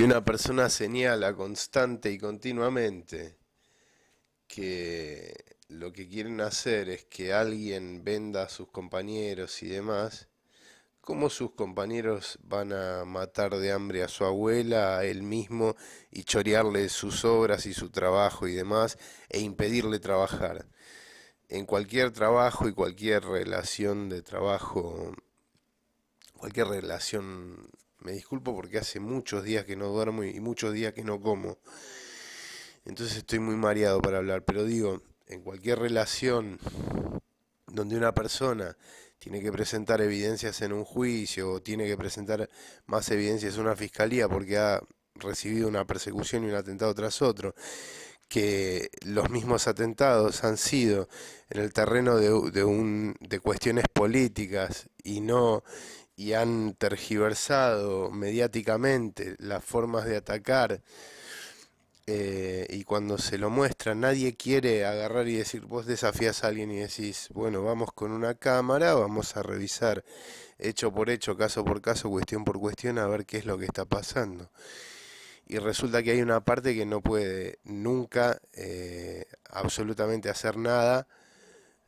Si una persona señala constante y continuamente que lo que quieren hacer es que alguien venda a sus compañeros y demás, ¿cómo sus compañeros van a matar de hambre a su abuela, a él mismo, y chorearle sus obras y su trabajo y demás, e impedirle trabajar? En cualquier trabajo y cualquier relación de trabajo, cualquier relación me disculpo porque hace muchos días que no duermo y muchos días que no como. Entonces estoy muy mareado para hablar. Pero digo, en cualquier relación donde una persona tiene que presentar evidencias en un juicio o tiene que presentar más evidencias en una fiscalía porque ha recibido una persecución y un atentado tras otro, que los mismos atentados han sido en el terreno de, de cuestiones políticas y no, y han tergiversado mediáticamente las formas de atacar eh, y cuando se lo muestra nadie quiere agarrar y decir vos desafías a alguien y decís bueno vamos con una cámara vamos a revisar hecho por hecho caso por caso cuestión por cuestión a ver qué es lo que está pasando y resulta que hay una parte que no puede nunca eh, absolutamente hacer nada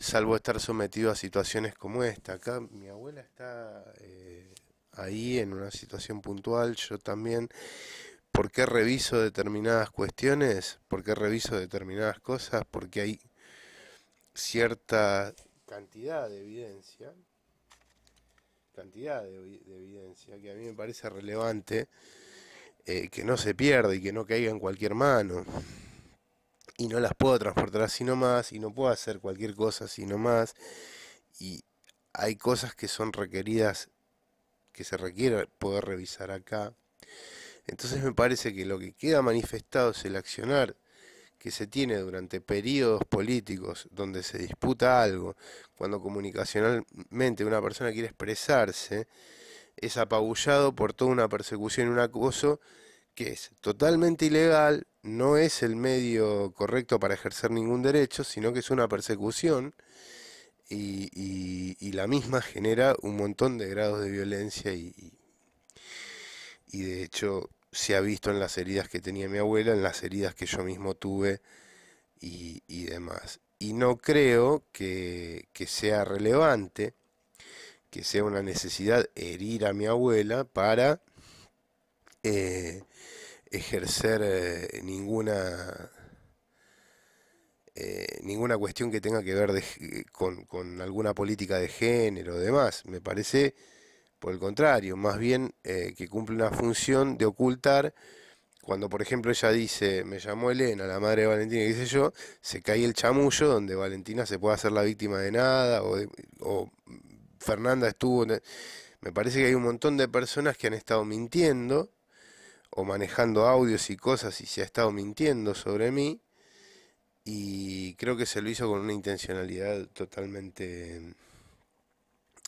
salvo estar sometido a situaciones como esta. Acá mi abuela está eh, ahí en una situación puntual, yo también. ¿Por qué reviso determinadas cuestiones? ¿Por qué reviso determinadas cosas? Porque hay cierta cantidad de evidencia, cantidad de, evidencia que a mí me parece relevante eh, que no se pierda y que no caiga en cualquier mano y no las puedo transportar así nomás y no puedo hacer cualquier cosa así nomás y hay cosas que son requeridas que se requiere poder revisar acá. Entonces me parece que lo que queda manifestado es el accionar que se tiene durante periodos políticos donde se disputa algo, cuando comunicacionalmente una persona quiere expresarse, es apabullado por toda una persecución y un acoso que es totalmente ilegal, no es el medio correcto para ejercer ningún derecho, sino que es una persecución y, y, la misma genera un montón de grados de violencia y, y, de hecho se ha visto en las heridas que tenía mi abuela, en las heridas que yo mismo tuve y, demás. Y no creo que, que sea relevante, que sea una necesidad herir a mi abuela para eh, ejercer eh, ninguna, eh, ninguna cuestión que tenga que ver eh, con, alguna política de género o demás. Me parece, por el contrario, más bien que cumple una función de ocultar. Cuando, por ejemplo, ella dice, me llamó Elena, la madre de Valentina, y dice yo, se cae el chamullo donde Valentina se puede hacer la víctima de nada, o, o Fernanda estuvo... Me parece que hay un montón de personas que han estado mintiendo o manejando audios y cosas y se ha estado mintiendo sobre mí y creo que se lo hizo con una intencionalidad totalmente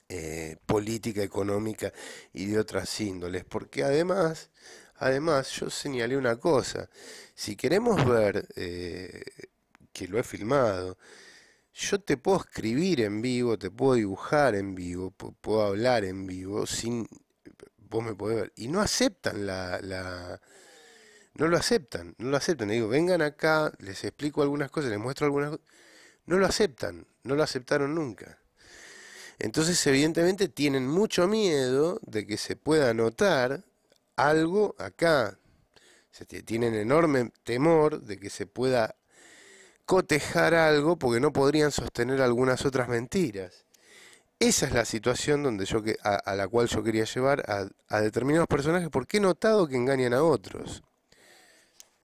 eh, política, económica y de otras índoles, porque además, además yo señalé una cosa, si queremos ver eh, que lo he filmado, yo te puedo escribir en vivo, te puedo dibujar en vivo, puedo hablar en vivo sin vos me podés ver. Y no aceptan la, la, No lo aceptan, no lo aceptan. Le digo, vengan acá, les explico algunas cosas, les muestro algunas cosas. No lo aceptan, no lo aceptaron nunca. Entonces, evidentemente, tienen mucho miedo de que se pueda notar algo acá. tienen enorme temor de que se pueda cotejar algo porque no podrían sostener algunas otras mentiras esa es la situación donde yo, a, a la cual yo quería llevar a determinados personajes porque he notado que engañan a otros.